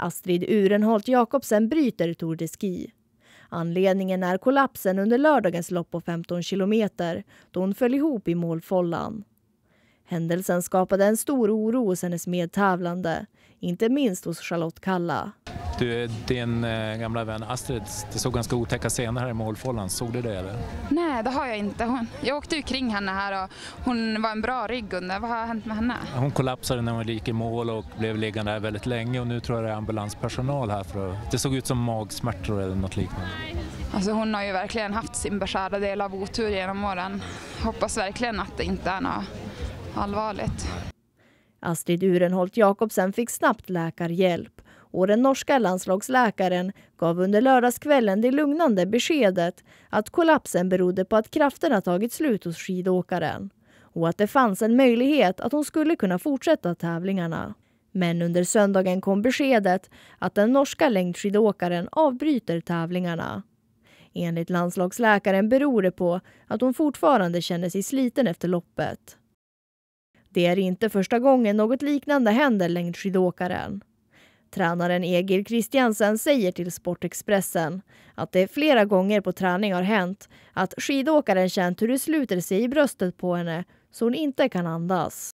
Astrid Urenholt Jakobsen bryter Tour de Ski. Anledningen är kollapsen under lördagens lopp på 15 kilometer då hon föll ihop i målfållan. Händelsen skapade en stor oro hos hennes medtävlande inte minst hos Charlotte Kalla. Du, din eh, gamla vän Astrid, det såg ganska otäcka scener här i målfållan. Såg du det eller? Nej, det har jag inte. Hon, jag åkte ju kring henne här och hon var en bra rygg under. Vad har hänt med henne? Hon kollapsade när hon gick i mål och blev liggande här väldigt länge och nu tror jag det är ambulanspersonal här. För att, det såg ut som magsmärtor eller något liknande. Alltså hon har ju verkligen haft sin beskärda del av otur genom åren. Hoppas verkligen att det inte är något allvarligt. Astrid Urenholt Jakobsen fick snabbt läkarhjälp och den norska landslagsläkaren gav under lördagskvällen det lugnande beskedet att kollapsen berodde på att krafterna tagit slut hos skidåkaren och att det fanns en möjlighet att hon skulle kunna fortsätta tävlingarna. Men under söndagen kom beskedet att den norska längdskidåkaren avbryter tävlingarna. Enligt landslagsläkaren beror det på att hon fortfarande känner sig sliten efter loppet. Det är inte första gången något liknande händer längdskidåkaren. Tränaren Egil Kristiansen säger till Sportexpressen att det flera gånger på träning har hänt att skidåkaren känt hur det sluter sig i bröstet på henne så hon inte kan andas.